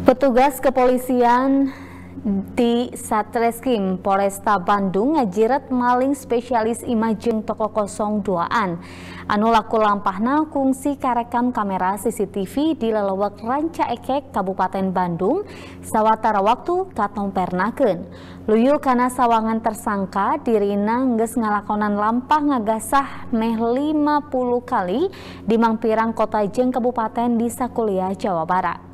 Petugas kepolisian di Satreskrim Polresta Bandung ngajirat maling spesialis imajeng toko kosong duaan. Anu laku lampahna kungsi karekam kamera CCTV di lelewak Ranca Ekek Kabupaten Bandung sawatara waktu pernaken. Luyu karena sawangan tersangka dirina geus ngalakonan lampah ngagasah meh 50 kali di Mangpirang Kota Jeng Kabupaten di Sakulia Jawa Barat.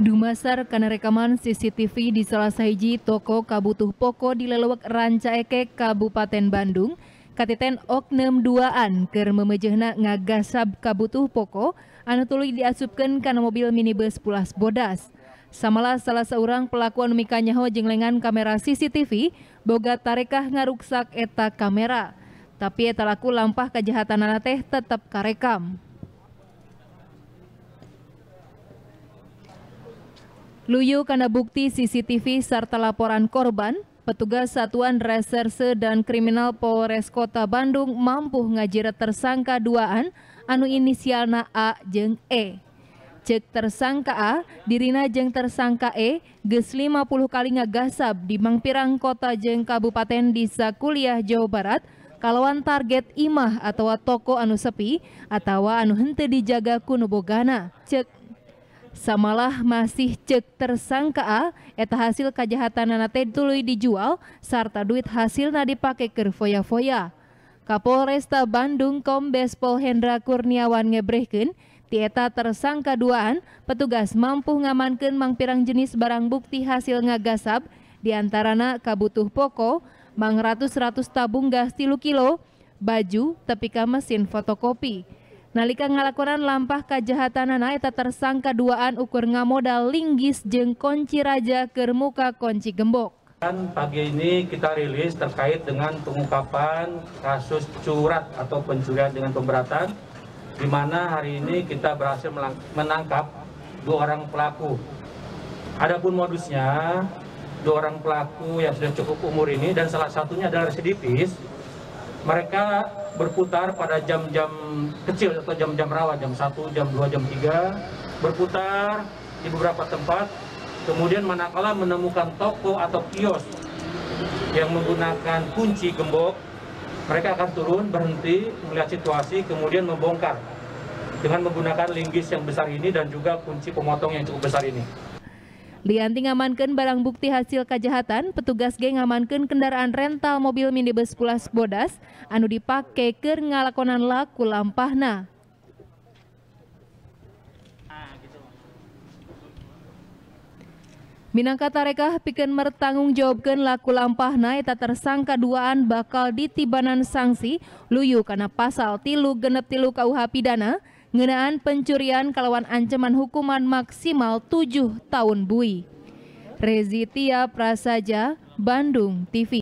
Dumasar karena rekaman CCTV di salah sahiji toko kabutuh poko di lelewek Rancaeke, Kabupaten Bandung, katiten oknum duaan ker memejehna ngagasab kabutuh poko, anu tuluy diasupkan karena mobil minibus pulas bodas. Samalah salah seorang pelaku memikannya mikanyaho jeung lengan kamera CCTV, boga tarekah ngaruksak eta kamera. Tapi eta laku lampah kejahatan teh tetap karekam. Luyu karena bukti CCTV serta laporan korban, petugas Satuan Reserse dan Kriminal Polres Kota Bandung mampu ngajirat tersangka duaan anu inisialna A jeng E. Cek tersangka A, dirina jeng tersangka E, ges 50 kali ngagasab di Mangpirang Kota jeng Kabupaten di Kuliah Jawa Barat, kalawan target imah atau toko anu sepi atau anu hente dijaga kuno bogana. Cek Samalah masih cek tersangka A, eta hasil kejahatan teh tului dijual, serta duit hasilna dipakai ke foya-foya. Kapolresta Bandung Kombes Pol Hendra Kurniawan ngebrehkeun, ti eta tersangka duaan, petugas mampu ngamankan mangpirang jenis barang bukti hasil ngagasab, diantarana kabutuh poko, mang ratus-ratus tabung gas tilu kilo, baju, tepika mesin fotokopi. Nalika ngalakonan lampah anak eta tersangka duaan ukur ngamodal linggis jeng konci raja kermuka muka konci gembok. Dan pagi ini kita rilis terkait dengan pengungkapan kasus curat atau pencurian dengan pemberatan di mana hari ini kita berhasil menangkap dua orang pelaku. Adapun modusnya, dua orang pelaku yang sudah cukup umur ini dan salah satunya adalah residivis mereka berputar pada jam-jam kecil atau jam-jam rawan, jam 1, jam 2, jam 3, berputar di beberapa tempat, kemudian manakala menemukan toko atau kios yang menggunakan kunci gembok, mereka akan turun, berhenti, melihat situasi, kemudian membongkar dengan menggunakan linggis yang besar ini dan juga kunci pemotong yang cukup besar ini. Lianti ngamankan barang bukti hasil kejahatan, petugas geng ngamankan kendaraan rental mobil minibus pulas bodas, anu dipakai ke ngalakonan laku lampahna. Minangka rekah pikeun mertanggung jawabkeun laku lampahna eta tersangka duaan bakal ditibanan sanksi luyu karena pasal tilu genep tilu KUH pidana ngenaan pencurian kalawan ancaman hukuman maksimal 7 tahun bui. Rezitia Prasaja, Bandung TV.